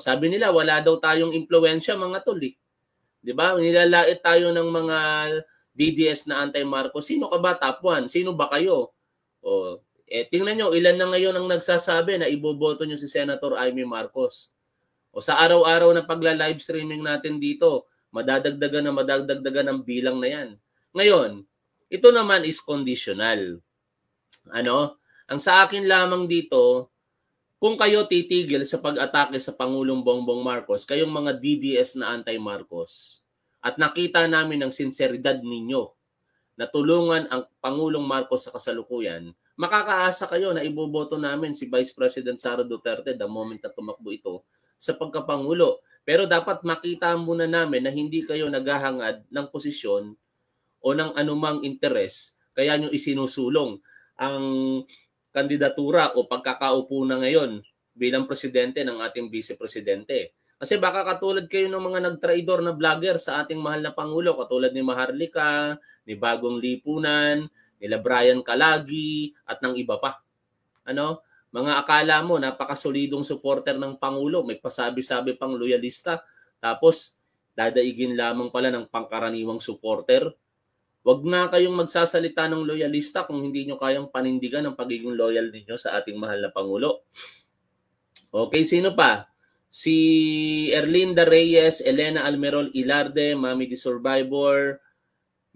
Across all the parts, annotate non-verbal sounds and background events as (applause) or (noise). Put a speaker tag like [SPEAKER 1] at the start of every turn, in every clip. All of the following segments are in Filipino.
[SPEAKER 1] sabi nila wala daw tayong impluwensya mga tol eh. 'Di ba? Nilalait tayo ng mga DDS na anti-Marcos. Sino ka ba top 1? Sino ba kayo? Oh, eh tingnan niyo ilan na ngayon ang nagsasabi na iboboto niyo si Senator Amy Marcos. O sa araw-araw na pagla-live streaming natin dito, madadagdagan na madadagdagan ng bilang na 'yan. Ngayon, ito naman is conditional. Ano? Ang sa akin lamang dito, kung kayo titigil sa pag-atake sa Pangulong Bongbong Marcos, kayong mga DDS na anti-Marcos, at nakita namin ang sinseridad ninyo na tulungan ang Pangulong Marcos sa kasalukuyan, makakaasa kayo na iboboto namin si Vice President Sara Duterte the moment na tumakbo ito sa pagkapangulo. Pero dapat makita muna namin na hindi kayo naghahangad ng posisyon o ng anumang interes kaya nyo isinusulong ang kandidatura o pagkakaupo na ngayon bilang presidente ng ating vice-presidente. Kasi baka katulad kayo ng mga nag-traidor na vlogger sa ating mahal na Pangulo, katulad ni Maharlika, ni Bagong Lipunan, ni Brian Kalagi, at ng iba pa. Ano? Mga akala mo, napakasolidong supporter ng Pangulo, may pasabi-sabi pang loyalista, tapos dadaigin lamang pala ng pangkaraniwang supporter Huwag na kayong magsasalita ng loyalista kung hindi nyo kayang panindigan ang pagiging loyal ninyo sa ating mahal na Pangulo. Okay, sino pa? Si Erlinda Reyes, Elena Almerol Ilarde, Mami the Survivor,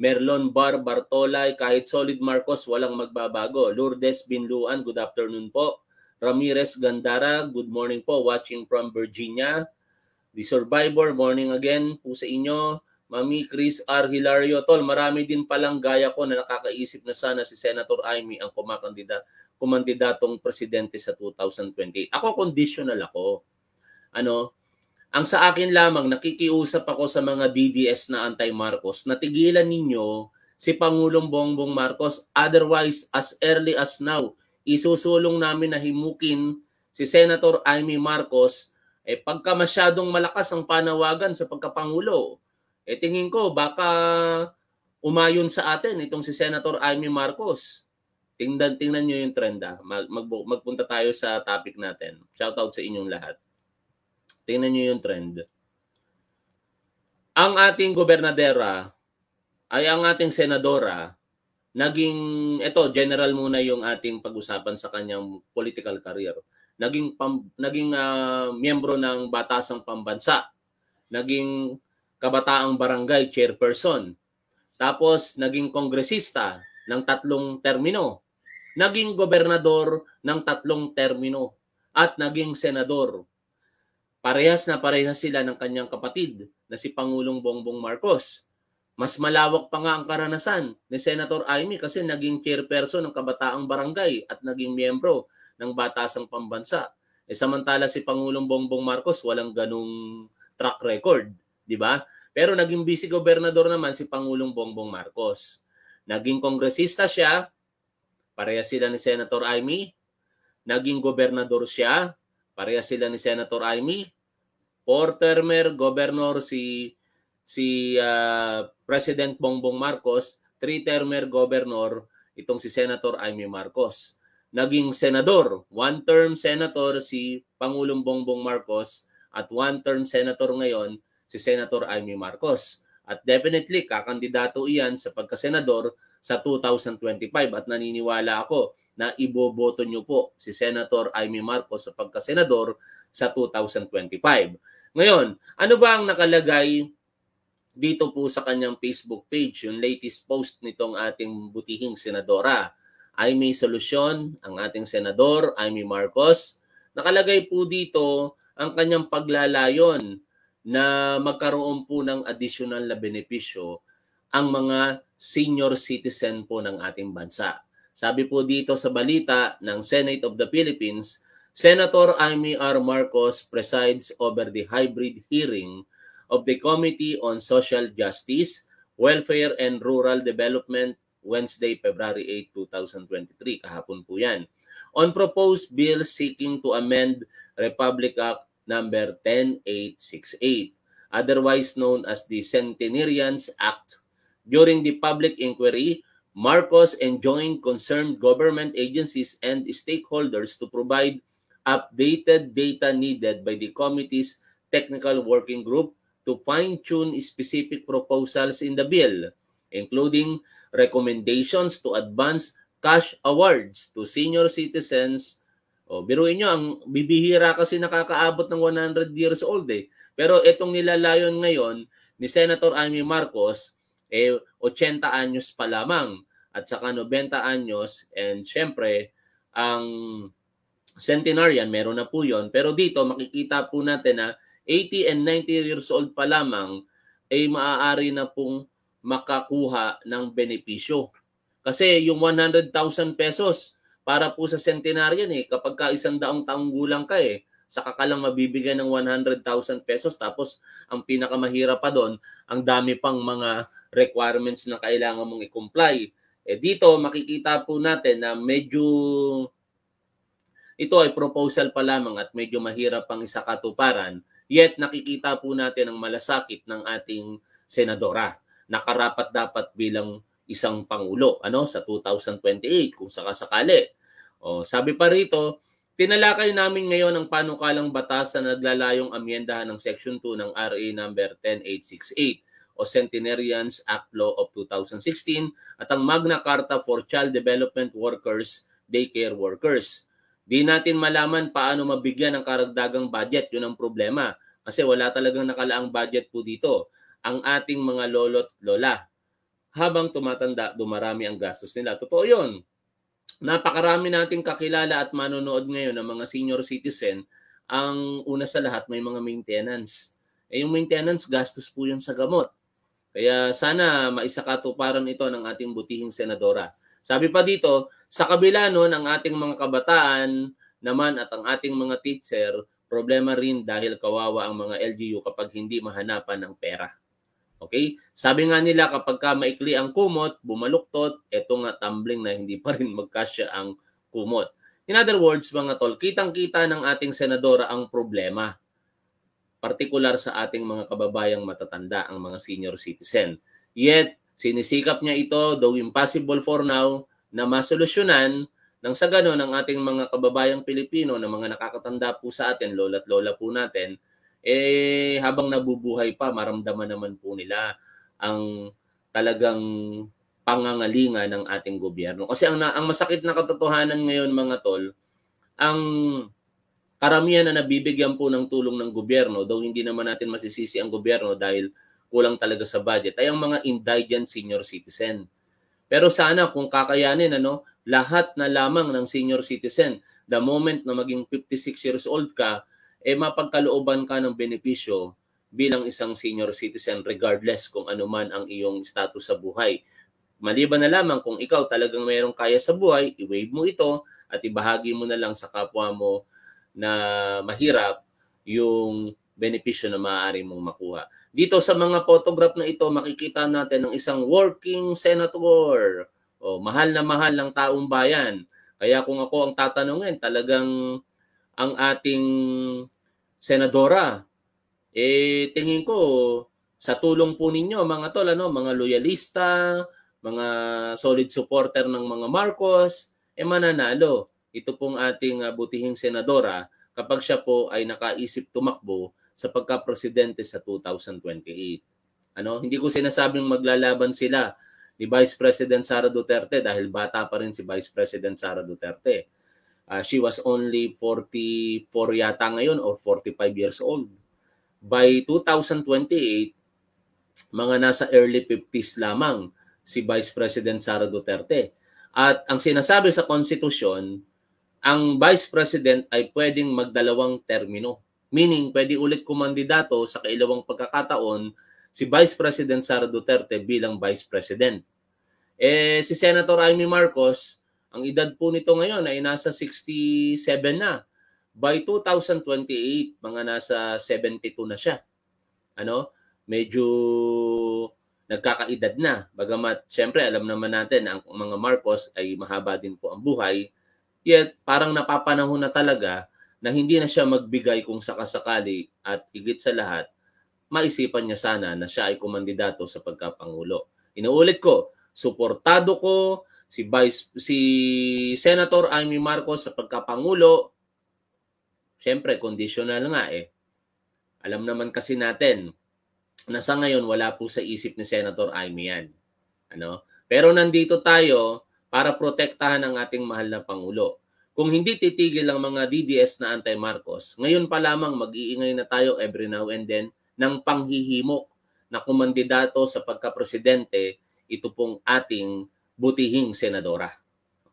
[SPEAKER 1] Merlon Bar Bartolay, kahit Solid Marcos, walang magbabago. Lourdes Binluan, good afternoon po. Ramirez Gandara, good morning po. Watching from Virginia. The Survivor, morning again po sa inyo. Mami Chris R. Hilario, tol, marami din palang gaya ko na nakakaisip na sana si Senator Amy ang kumakandida, kumandidatong presidente sa 2028. Ako conditional ako. Ano, ang sa akin lamang, nakikiusap ako sa mga DDS na anti-Marcos, natigilan ninyo si Pangulong Bongbong Marcos. Otherwise, as early as now, isusulong namin na himukin si Senator Amy Marcos eh pagka masyadong malakas ang panawagan sa pagkapangulo, eh tingin ko baka umayon sa atin itong si Senator Amy Marcos. Tingnan tingnan niyo yung trend ah. Mag, mag, magpunta tayo sa topic natin. Shoutout sa inyong lahat. Tingnan niyo yung trend. Ang ating gobernadora ay ang ating senadora naging eto general muna yung ating pag-usapan sa kanyang political career. Naging pam, naging uh, miyembro ng Batasang Pambansa. Naging kabataang barangay chairperson. Tapos naging kongresista ng tatlong termino. Naging gobernador ng tatlong termino at naging senador. Parehas na parehas sila ng kanyang kapatid na si Pangulong Bongbong Marcos. Mas malawak pa nga ang karanasan ni Senator Aimee kasi naging chairperson ng Kabataang Barangay at naging miyembro ng Batasang Pambansa. E samantala si Pangulong Bongbong Marcos walang ganung track record, di ba? Pero naging vice-gobernador naman si Pangulong Bongbong Marcos. Naging kongresista siya, pareha sila ni Senator Amy. Naging gobernador siya, pareha sila ni Senator Amy. Four-termer governor si si uh, President Bongbong Marcos, three-termer governor itong si Senator Amy Marcos. Naging senador, one-term senator si Pangulong Bongbong Marcos at one-term senator ngayon si Senator Amy Marcos. At definitely, kakandidato iyan sa pagkasenador sa 2025 at naniniwala ako na iboboto nyo po si Senator Amy Marcos sa pagkasenador sa 2025. Ngayon, ano ba ang nakalagay dito po sa kanyang Facebook page, yung latest post nitong ating butihing senadora? ay may solusyon ang ating senador, Amy Marcos. Nakalagay po dito ang kanyang paglalayon na magkaroon po ng additional na benepisyo ang mga senior citizen po ng ating bansa. Sabi po dito sa balita ng Senate of the Philippines, Senator Amy R. Marcos presides over the hybrid hearing of the Committee on Social Justice, Welfare and Rural Development Wednesday, February 8, 2023. Kahapon po yan. On proposed bill seeking to amend Republic Act number 10868, otherwise known as the Centenarians Act. During the public inquiry, Marcos enjoined concerned government agencies and stakeholders to provide updated data needed by the committee's technical working group to fine-tune specific proposals in the bill, including recommendations to advance cash awards to senior citizens o, oh, biruin nyo, ang bibihira kasi nakakaabot ng 100 years old eh. Pero itong nilalayon ngayon ni Senator Amy Marcos, eh 80 anyos pa lamang at saka 90 anyos and syempre ang centenarian meron na po yon pero dito makikita po natin na 80 and 90 years old pa lamang ay eh, maaari na pong makakuha ng benepisyo kasi yung 100,000 pesos para po sa centenarian eh, kapag ka isang daong taong gulang ka eh, saka ka lang mabibigyan ng 100,000 pesos tapos ang pinakamahirap pa doon, ang dami pang mga requirements na kailangan mong i-comply. Eh dito makikita po natin na medyo ito ay proposal pa lamang at medyo mahirap pang isakatuparan. Yet nakikita po natin ang malasakit ng ating senadora na karapat dapat bilang isang pangulo ano sa 2028 kung sakasakali o, sabi pa rito, Tinalakay namin ngayon ang panukalang batas na naglalayong amyendahan ng Section 2 ng RA number 10868 o Centenarians Act Law of 2016 at ang Magna Carta for Child Development Workers, Daycare Workers. Di natin malaman paano mabigyan ng karagdagang budget, yun ang problema. Kasi wala talagang nakalaang budget po dito. Ang ating mga lolo't lola. Habang tumatanda, dumarami ang gastos nila. Totoo yun napakarami nating kakilala at manonood ngayon ng mga senior citizen, ang una sa lahat may mga maintenance. Eh yung maintenance, gastos po yun sa gamot. Kaya sana maisakatuparan ito ng ating butihing senadora. Sabi pa dito, sa kabila nun, ang ating mga kabataan naman at ang ating mga teacher, problema rin dahil kawawa ang mga LGU kapag hindi mahanapan ng pera. Okay? Sabi nga nila kapag ka maikli ang kumot, bumaluktot, eto nga tumbling na hindi pa rin magkasya ang kumot. In other words, mga tol, kitang-kita ng ating senadora ang problema. Partikular sa ating mga kababayang matatanda, ang mga senior citizen. Yet, sinisikap niya ito, though impossible for now, na masolusyonan nang sa ganon ang ating mga kababayang Pilipino na mga nakakatanda po sa atin, lola't lola po natin, eh habang nabubuhay pa, maramdaman naman po nila ang talagang pangangalinga ng ating gobyerno. Kasi ang, ang masakit na katotohanan ngayon mga tol, ang karamihan na nabibigyan po ng tulong ng gobyerno, daw hindi naman natin masisisi ang gobyerno dahil kulang talaga sa budget, ay ang mga indigent senior citizen. Pero sana kung kakayanin, ano, lahat na lamang ng senior citizen, the moment na maging 56 years old ka, eh mapagkalooban ka ng benepisyo bilang isang senior citizen regardless kung ano man ang iyong status sa buhay. Maliban na lamang kung ikaw talagang mayroong kaya sa buhay, i-wave mo ito at ibahagi mo na lang sa kapwa mo na mahirap yung benepisyo na maaari mong makuha. Dito sa mga photograph na ito, makikita natin ang isang working senator. O, mahal na mahal ng taong bayan. Kaya kung ako ang tatanungin, talagang ang ating senadora. Eh tingin ko sa tulong po ninyo mga tol ano, mga loyalista, mga solid supporter ng mga Marcos, eh mananalo ito pong ating ah, butihing senadora kapag siya po ay nakaisip tumakbo sa pagka-presidente sa 2028. Ano, hindi ko sinasabing maglalaban sila ni Vice President Sara Duterte dahil bata pa rin si Vice President Sara Duterte Uh, she was only 44 yata ngayon or 45 years old. By 2028, mga nasa early 50s lamang si Vice President Sara Duterte. At ang sinasabi sa konstitusyon, ang Vice President ay pwedeng magdalawang termino. Meaning, pwede ulit kumandidato sa kailawang pagkakataon si Vice President Sara Duterte bilang Vice President. Eh, si Senator Amy Marcos, ang edad po nito ngayon ay nasa 67 na. By 2028, mga nasa 72 na siya. Ano? Medyo nagkakaedad na. Bagamat, siyempre, alam naman natin, ang mga Marcos ay mahaba din po ang buhay. Yet, parang napapanahon na talaga na hindi na siya magbigay kung sakasakali at igit sa lahat, maisipan niya sana na siya ay kumandidato sa pagkapangulo. Inuulit ko, suportado ko si Vice si Senator Amy Marcos sa pagkapangulo syempre conditional nga eh. Alam naman kasi natin na sa ngayon wala po sa isip ni Senator Amy yan. Ano? Pero nandito tayo para protektahan ang ating mahal na pangulo. Kung hindi titigil ang mga DDS na anti-Marcos, ngayon pa lamang mag-iingay na tayo every now and then ng panghihimok na kumandidato sa pagka-presidente, ito pong ating butihing senadora.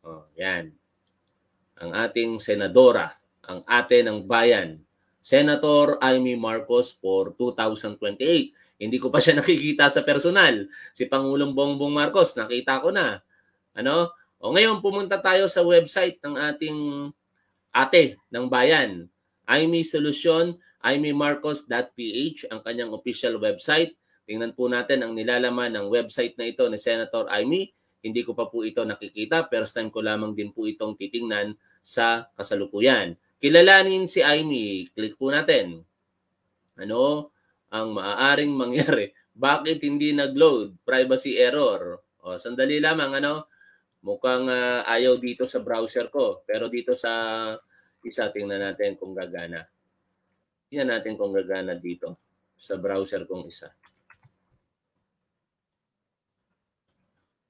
[SPEAKER 1] Oh, yan. Ang ating senadora, ang ate ng bayan, Senator Amy Marcos for 2028. Hindi ko pa siya (laughs) nakikita sa personal. Si Pangulong Bongbong Marcos, nakita ko na. Ano? O ngayon, pumunta tayo sa website ng ating ate ng bayan. Amy Solution, imymarcos.ph ang kanyang official website. Tingnan po natin ang nilalaman ng website na ito ni Senator Amy hindi ko pa po ito nakikita. First time ko lamang din po itong titingnan sa kasalukuyan. Kilalanin si Amy. Click po natin. Ano ang maaaring mangyari? (laughs) Bakit hindi nag-load? Privacy error. O, sandali lamang. Ano? Mukhang uh, ayaw dito sa browser ko. Pero dito sa isa, tingnan natin kung gagana. Tingnan natin kung gagana dito sa browser kong isa.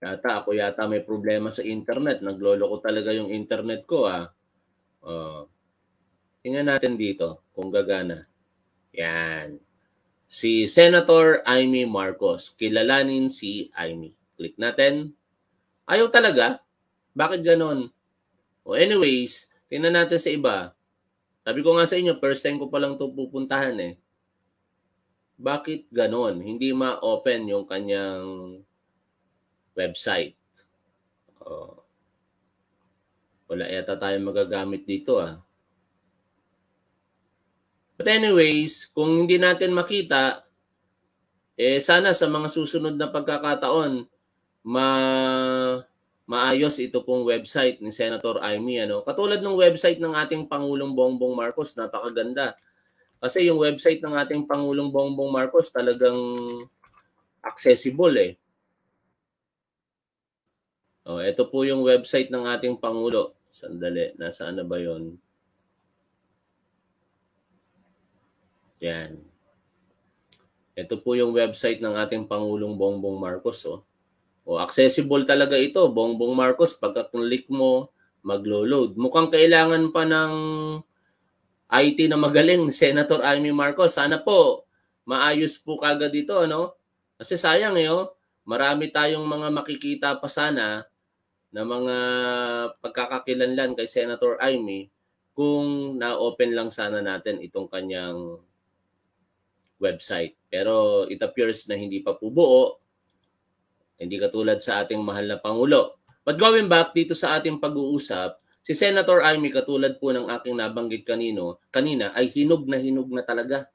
[SPEAKER 1] Yata ako yata may problema sa internet. Naglolo ko talaga yung internet ko ah. Oh. tingnan natin dito kung gagana. Yan. Si Senator Amy Marcos. Kilalanin si Amy. Click natin. Ayaw talaga. Bakit ganon? O oh, anyways, tingnan natin sa iba. Sabi ko nga sa inyo, first time ko palang ito pupuntahan eh. Bakit ganon? Hindi ma-open yung kanyang website. Oh. Wala yata tayo magagamit dito ah. But anyways, kung hindi natin makita, eh sana sa mga susunod na pagkakataon, ma maayos ito pong website ni Senator Amy. Ano? Katulad ng website ng ating Pangulong Bongbong Marcos, napakaganda. Kasi yung website ng ating Pangulong Bongbong Marcos talagang accessible eh. Oh, ito po yung website ng ating Pangulo. Sandali, nasaan na ba yon? Yan. Ito po yung website ng ating Pangulong Bongbong Marcos. Oh. oh, accessible talaga ito, Bongbong Marcos. Pagka-click mo, maglo-load. Mukhang kailangan pa ng IT na magaling, Senator Amy Marcos. Sana po, maayos po kagad dito, ano? Kasi sayang eh, oh. Marami tayong mga makikita pa sana na mga pagkakakilanlan kay Senator Amy kung na-open lang sana natin itong kanyang website. Pero it appears na hindi pa po buo. Hindi katulad sa ating mahal na Pangulo. But going back dito sa ating pag-uusap, si Senator Amy katulad po ng aking nabanggit kanino, kanina ay hinog na hinog na talaga.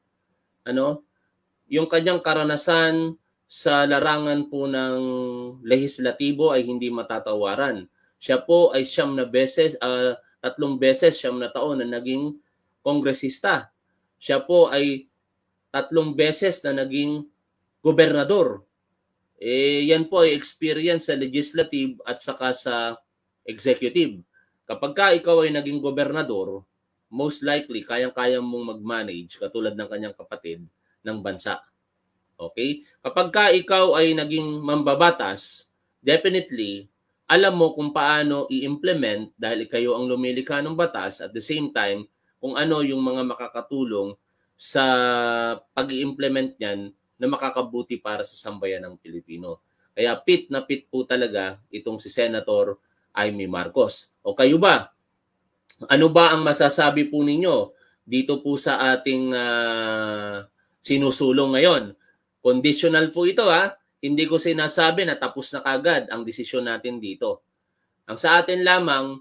[SPEAKER 1] Ano? Yung kanyang karanasan sa larangan po ng lehislatibo ay hindi matatawaran. Siya po ay siyam na beses, uh, tatlong beses siyam na taon na naging kongresista. Siya po ay tatlong beses na naging gobernador. Eh, yan po ay experience sa legislative at saka sa executive. Kapag ka ikaw ay naging gobernador, most likely kayang-kaya mong mag-manage katulad ng kanyang kapatid ng bansa. Okay? Kapag ka ikaw ay naging mambabatas, definitely, alam mo kung paano i-implement dahil kayo ang lumilikha ng batas at the same time, kung ano yung mga makakatulong sa pag implement niyan na makakabuti para sa sambayan ng Pilipino. Kaya pit na pit po talaga itong si Senator Amy Marcos. O kayo ba? Ano ba ang masasabi po ninyo dito po sa ating uh, sinusulong ngayon? Conditional po ito ha. Hindi ko sinasabi na tapos na kagad ang desisyon natin dito. Ang sa atin lamang,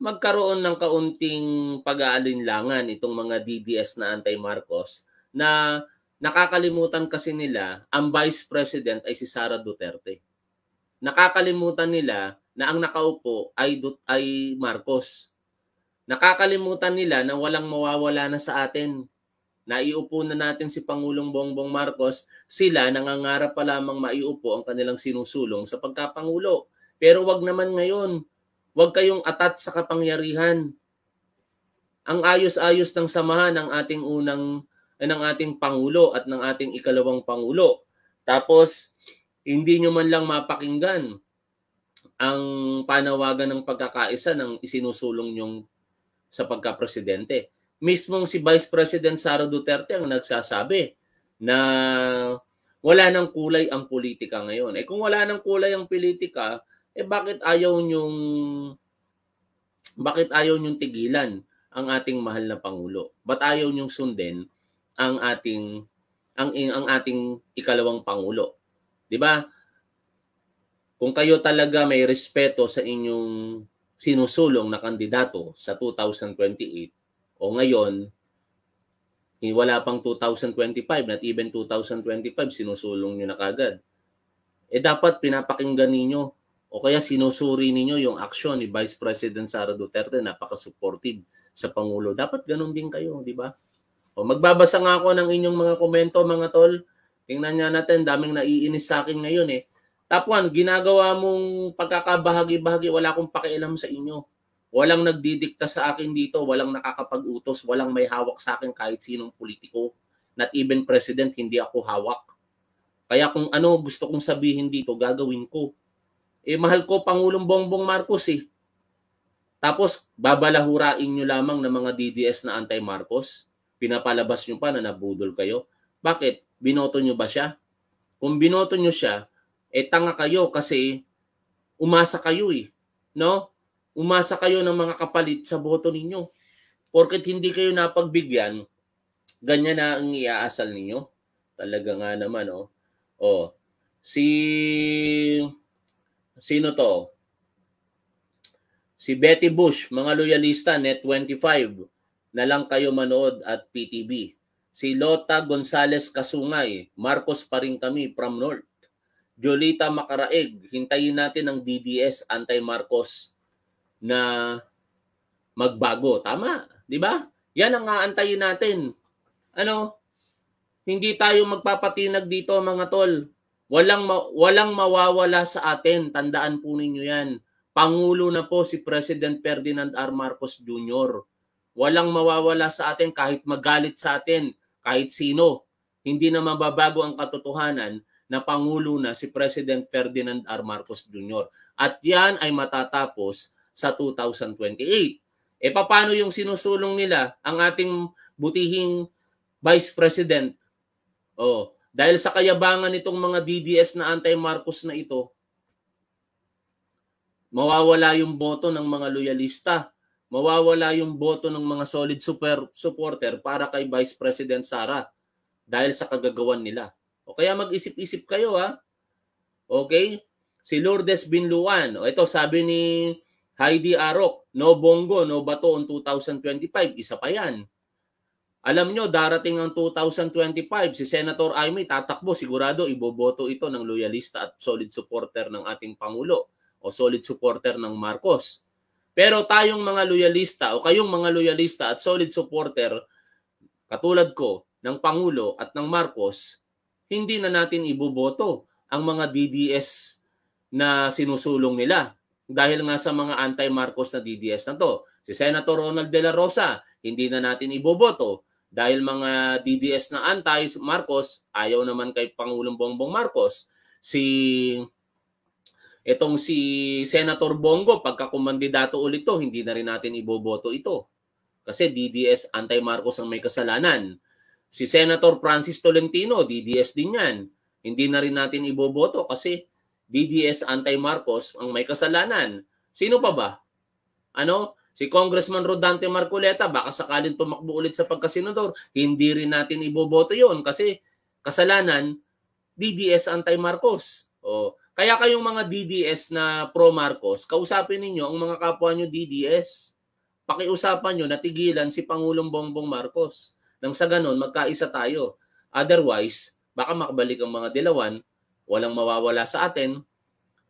[SPEAKER 1] magkaroon ng kaunting pag-aalinlangan itong mga DDS na anti-Marcos na nakakalimutan kasi nila ang Vice President ay si Sara Duterte. Nakakalimutan nila na ang nakaupo ay, Dut- ay Marcos. Nakakalimutan nila na walang mawawala na sa atin naiupo na natin si Pangulong Bongbong Marcos, sila nangangarap pa lamang maiupo ang kanilang sinusulong sa pagkapangulo. Pero wag naman ngayon, wag kayong atat sa kapangyarihan. Ang ayos-ayos ng samahan ng ating unang eh, ng ating pangulo at ng ating ikalawang pangulo. Tapos hindi nyo man lang mapakinggan ang panawagan ng pagkakaisa ng isinusulong nyong sa pagka-presidente mismong si Vice President Sara Duterte ang nagsasabi na wala nang kulay ang politika ngayon. Eh kung wala nang kulay ang politika, eh bakit ayaw n'yong bakit ayaw n'yong tigilan ang ating mahal na pangulo? Ba't ayaw n'yong sundin ang ating ang ang ating ikalawang pangulo? 'Di ba? Kung kayo talaga may respeto sa inyong sinusulong na kandidato sa 2028, o ngayon, eh, wala pang 2025, not even 2025, sinusulong nyo na kagad. Eh dapat pinapakinggan ninyo o kaya sinusuri ninyo yung aksyon ni Vice President Sara Duterte, napaka-supportive sa Pangulo. Dapat ganun din kayo, di ba? O magbabasa nga ako ng inyong mga komento, mga tol. Tingnan nga natin, daming naiinis sa akin ngayon eh. Top 1, ginagawa mong pagkakabahagi-bahagi, wala akong pakialam sa inyo. Walang nagdidikta sa akin dito, walang nakakapag-utos, walang may hawak sa akin kahit sinong politiko. Not even president, hindi ako hawak. Kaya kung ano gusto kong sabihin dito, gagawin ko. Eh mahal ko Pangulong Bongbong Marcos eh. Tapos babalahurain nyo lamang ng mga DDS na anti-Marcos. Pinapalabas nyo pa na nabudol kayo. Bakit? Binoto nyo ba siya? Kung binoto nyo siya, eh tanga kayo kasi umasa kayo eh. No? umasa kayo ng mga kapalit sa boto ninyo. Porket hindi kayo napagbigyan, ganyan na ang iaasal ninyo. Talaga nga naman, oh. Oh, si sino to? Si Betty Bush, mga loyalista, net 25 na lang kayo manood at PTB. Si Lota Gonzales Kasungay, Marcos pa rin kami from North. Jolita Makaraeg, hintayin natin ang DDS anti-Marcos na magbago. Tama, di ba? Yan ang aantayin natin. Ano? Hindi tayo magpapatinag dito mga tol. Walang ma- walang mawawala sa atin. Tandaan po ninyo 'yan. Pangulo na po si President Ferdinand R. Marcos Jr. Walang mawawala sa atin kahit magalit sa atin, kahit sino. Hindi na mababago ang katotohanan na Pangulo na si President Ferdinand R. Marcos Jr. At yan ay matatapos sa 2028. E eh, paano yung sinusulong nila ang ating butihing Vice President? Oh, dahil sa kayabangan nitong mga DDS na anti-Marcos na ito, mawawala yung boto ng mga loyalista, mawawala yung boto ng mga solid super supporter para kay Vice President Sara dahil sa kagagawan nila. O kaya mag-isip-isip kayo ha. Okay? Si Lourdes Binluan. O ito sabi ni Heidi Arok, no bongo, no bato on 2025, isa pa yan. Alam nyo, darating ang 2025, si Senator Aimee tatakbo, sigurado iboboto ito ng loyalista at solid supporter ng ating Pangulo o solid supporter ng Marcos. Pero tayong mga loyalista o kayong mga loyalista at solid supporter, katulad ko, ng Pangulo at ng Marcos, hindi na natin iboboto ang mga DDS na sinusulong nila dahil nga sa mga anti-Marcos na DDS na to. Si Senator Ronald De La Rosa, hindi na natin iboboto dahil mga DDS na anti-Marcos, ayaw naman kay Pangulong Bongbong Marcos. Si etong si Senator Bongo, pagkakumandidato ulit to, hindi na rin natin iboboto ito. Kasi DDS anti-Marcos ang may kasalanan. Si Senator Francis Tolentino, DDS din yan. Hindi na rin natin iboboto kasi DDS anti-Marcos ang may kasalanan. Sino pa ba? Ano? Si Congressman Rodante Marcoleta, baka sakaling tumakbo ulit sa pagkasenador, hindi rin natin iboboto yon kasi kasalanan, DDS anti-Marcos. O, kaya kayong mga DDS na pro-Marcos, kausapin ninyo ang mga kapwa nyo DDS. Pakiusapan nyo na tigilan si Pangulong Bongbong Marcos. Nang sa ganon, magkaisa tayo. Otherwise, baka makabalik ang mga dilawan walang mawawala sa atin.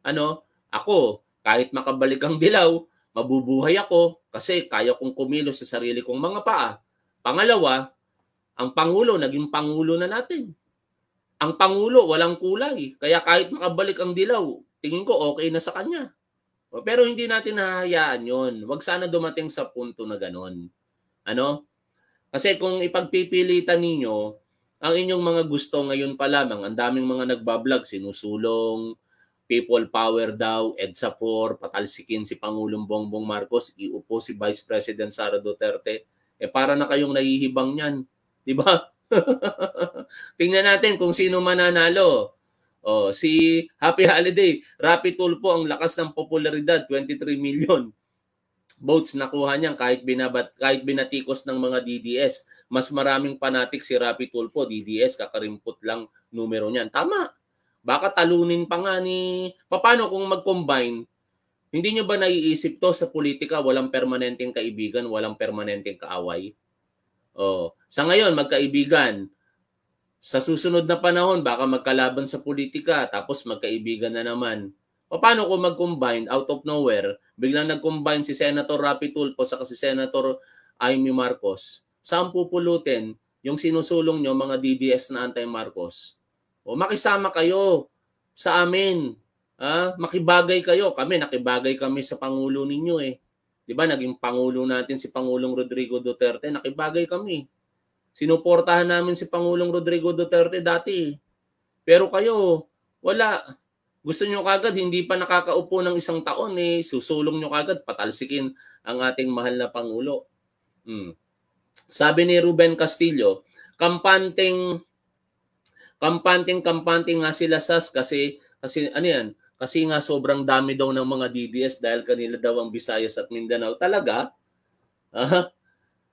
[SPEAKER 1] Ano? Ako, kahit makabalik ang dilaw, mabubuhay ako kasi kaya kong kumilos sa sarili kong mga paa. Pangalawa, ang Pangulo, naging Pangulo na natin. Ang Pangulo, walang kulay. Kaya kahit makabalik ang dilaw, tingin ko okay na sa kanya. Pero hindi natin hahayaan yon. Huwag sana dumating sa punto na ganon. Ano? Kasi kung ipagpipilitan ninyo ang inyong mga gusto ngayon pa lamang. Ang daming mga nagbablog, sinusulong, people power daw, EDSA 4, patalsikin si Pangulong Bongbong Marcos, iupo si Vice President Sara Duterte. Eh para na kayong nahihibang niyan, (laughs) di ba? Tingnan natin kung sino mananalo. Oh, si Happy Holiday, Rapi Tulfo ang lakas ng popularidad, 23 million votes nakuha niyan kahit binabat kahit binatikos ng mga DDS mas maraming panatik si Rapi Tulfo, DDS, kakarimpot lang numero niyan. Tama. Baka talunin pa nga ni... Paano kung mag-combine? Hindi nyo ba naiisip to sa politika, walang permanenteng kaibigan, walang permanenteng kaaway? Oh, sa ngayon, magkaibigan. Sa susunod na panahon, baka magkalaban sa politika, tapos magkaibigan na naman. paano kung mag-combine out of nowhere, biglang nag-combine si Senator Rapi Tulfo sa si Senator Amy Marcos? saan pupulutin yung sinusulong nyo mga DDS na anti-Marcos? O makisama kayo sa amin. Ha? Makibagay kayo. Kami, nakibagay kami sa Pangulo ninyo eh. Di ba naging Pangulo natin si Pangulong Rodrigo Duterte? Nakibagay kami. Sinuportahan namin si Pangulong Rodrigo Duterte dati. Eh. Pero kayo, wala. Gusto nyo kagad, hindi pa nakakaupo ng isang taon eh, susulong nyo kagad, patalsikin ang ating mahal na Pangulo. Hmm sabi ni Ruben Castillo, kampanting kampanting kampanting nga sila SAS kasi kasi ano yan, kasi nga sobrang dami daw ng mga DDS dahil kanila daw ang Visayas at Mindanao. Talaga? Uh,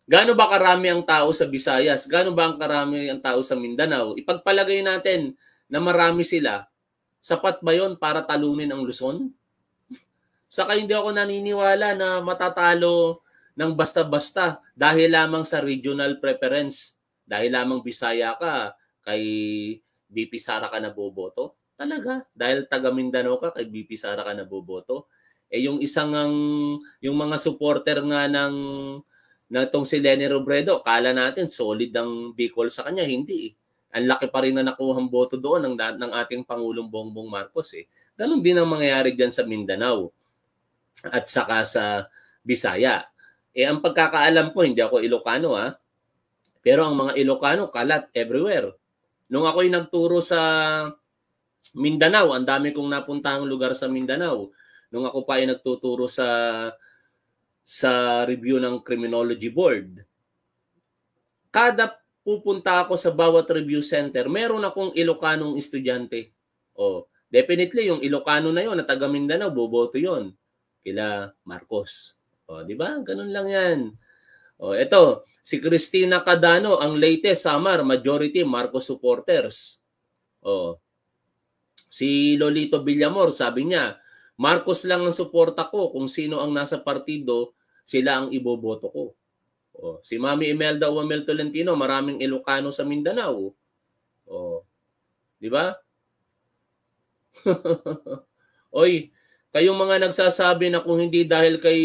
[SPEAKER 1] Gano'n ba karami ang tao sa Visayas? Gano'n ba ang karami ang tao sa Mindanao? Ipagpalagay natin na marami sila. Sapat ba yon para talunin ang Luzon? Saka hindi ako naniniwala na matatalo ng basta-basta dahil lamang sa regional preference, dahil lamang Bisaya ka, kay BP Sara ka naboboto? Talaga, dahil taga Mindanao ka, kay BP Sara ka naboboto? Eh yung isang ang, yung mga supporter nga ng na itong si Lenny Robredo, kala natin solid ang Bicol sa kanya, hindi eh. Ang laki pa rin na nakuha ang boto doon ng, ng ating Pangulong Bongbong Marcos eh. Ganun din ang mangyayari dyan sa Mindanao at saka sa Bisaya. Eh ang pagkakaalam ko, hindi ako Ilocano ha. Pero ang mga Ilocano, kalat everywhere. Nung ako'y nagturo sa Mindanao, ang dami kong napuntahang lugar sa Mindanao. Nung ako pa ay nagtuturo sa sa review ng Criminology Board, kada pupunta ako sa bawat review center, meron akong Ilocanong estudyante. Oh, definitely yung Ilocano na yon na taga Mindanao, boboto yon kila Marcos. O, oh, di ba? Ganun lang yan. O, oh, ito, si Christina Cadano, ang latest summer, majority Marcos supporters. O, oh, si Lolito Villamor, sabi niya, Marcos lang ang suporta ko. Kung sino ang nasa partido, sila ang iboboto ko. O, si Mami Imelda Wamel Tolentino, maraming Ilocano sa Mindanao. O, di ba? (laughs) Oy, Kayong mga nagsasabi na kung hindi dahil kay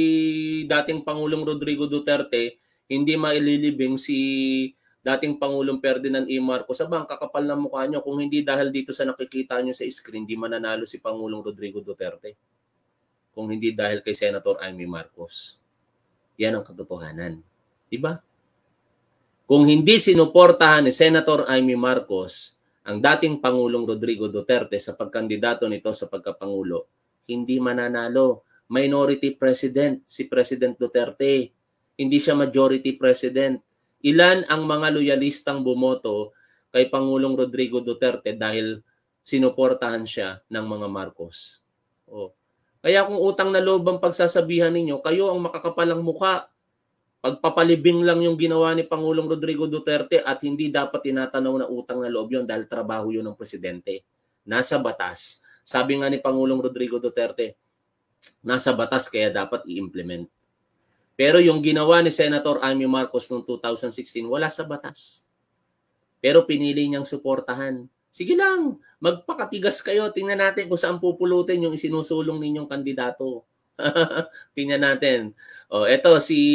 [SPEAKER 1] dating Pangulong Rodrigo Duterte, hindi maililibing si dating Pangulong Ferdinand E. Marcos. Abang, kakapal na mukha nyo. Kung hindi dahil dito sa nakikita nyo sa screen, hindi mananalo si Pangulong Rodrigo Duterte. Kung hindi dahil kay Senator Amy Marcos. Yan ang katotohanan. Diba? Kung hindi sinuportahan ni Senator Amy Marcos ang dating Pangulong Rodrigo Duterte sa pagkandidato nito sa pagkapangulo, hindi mananalo. Minority president si President Duterte. Hindi siya majority president. Ilan ang mga loyalistang bumoto kay Pangulong Rodrigo Duterte dahil sinuportahan siya ng mga Marcos. O. Kaya kung utang na loob ang pagsasabihan ninyo, kayo ang makakapalang muka. Pagpapalibing lang yung ginawa ni Pangulong Rodrigo Duterte at hindi dapat tinatanong na utang na loob yon dahil trabaho yon ng presidente. Nasa batas sabi nga ni Pangulong Rodrigo Duterte, nasa batas kaya dapat i-implement. Pero yung ginawa ni Senator Amy Marcos noong 2016, wala sa batas. Pero pinili niyang suportahan. Sige lang, magpakatigas kayo. Tingnan natin kung saan pupulutin yung isinusulong ninyong kandidato. (laughs) Tingnan natin. O, oh, eto si